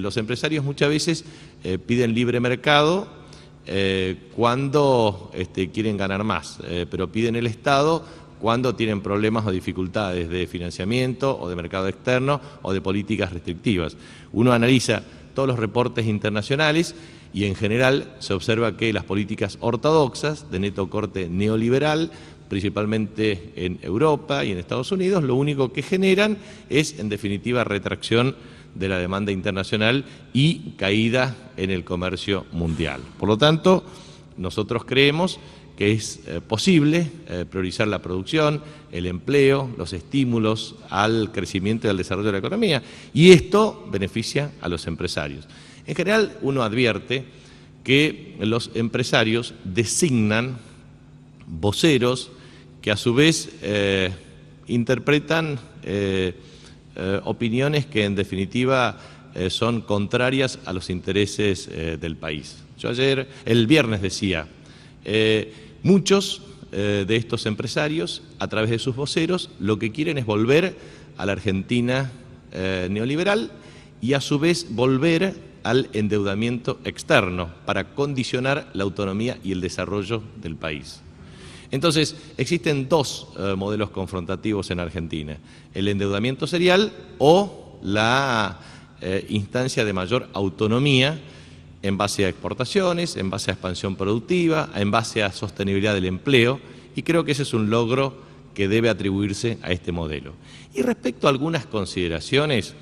Los empresarios muchas veces eh, piden libre mercado eh, cuando este, quieren ganar más, eh, pero piden el Estado cuando tienen problemas o dificultades de financiamiento o de mercado externo o de políticas restrictivas. Uno analiza todos los reportes internacionales y en general se observa que las políticas ortodoxas de neto corte neoliberal, principalmente en Europa y en Estados Unidos, lo único que generan es en definitiva retracción de la demanda internacional y caída en el comercio mundial. Por lo tanto, nosotros creemos que es eh, posible eh, priorizar la producción, el empleo, los estímulos al crecimiento y al desarrollo de la economía. Y esto beneficia a los empresarios. En general, uno advierte que los empresarios designan voceros que a su vez eh, interpretan eh, opiniones que en definitiva eh, son contrarias a los intereses eh, del país. Yo ayer, el viernes decía, muchos de estos empresarios, a través de sus voceros, lo que quieren es volver a la Argentina neoliberal y a su vez volver al endeudamiento externo para condicionar la autonomía y el desarrollo del país. Entonces, existen dos eh, modelos confrontativos en Argentina, el endeudamiento serial o la eh, instancia de mayor autonomía en base a exportaciones, en base a expansión productiva, en base a sostenibilidad del empleo, y creo que ese es un logro que debe atribuirse a este modelo. Y respecto a algunas consideraciones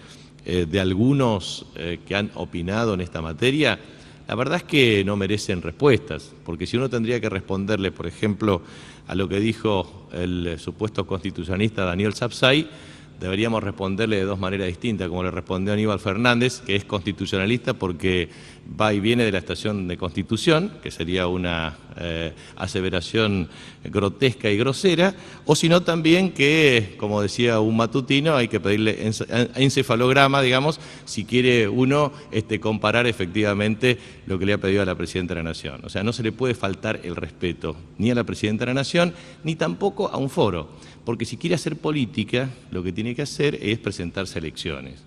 eh, de algunos que han opinado en esta materia, la verdad es que no merecen respuestas, porque si uno tendría que responderle, por ejemplo, a lo que dijo el eh, supuesto constitucionalista Daniel Sapsay, deberíamos responderle de dos maneras distintas, como le respondió Aníbal Fernández, que es constitucionalista porque va y viene de la estación de Constitución, que sería una, eh, aseveración grotesca y grosera, o sino también que, como decía un matutino, hay que pedirle encefalograma, digamos, si quiere uno este, comparar efectivamente lo que le ha pedido a la Presidenta de la Nación. O sea, no se le puede faltar el respeto ni a la Presidenta de la Nación, ni tampoco a un foro, porque si quiere hacer política, lo que tiene que hacer es presentarse a elecciones.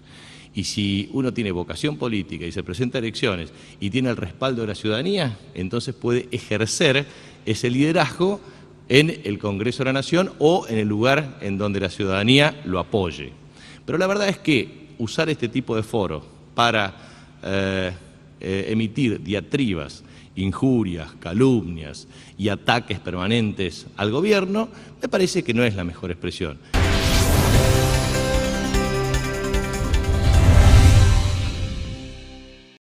Y si uno tiene vocación política y se presenta a elecciones y tiene el respaldo de la ciudadanía, entonces puede ejercer ese liderazgo en el Congreso de la Nación o en el lugar en donde la ciudadanía lo apoye. Pero la verdad es que usar este tipo de foro para eh, eh, emitir diatribas, injurias, calumnias y ataques permanentes al gobierno, me parece que no es la mejor expresión.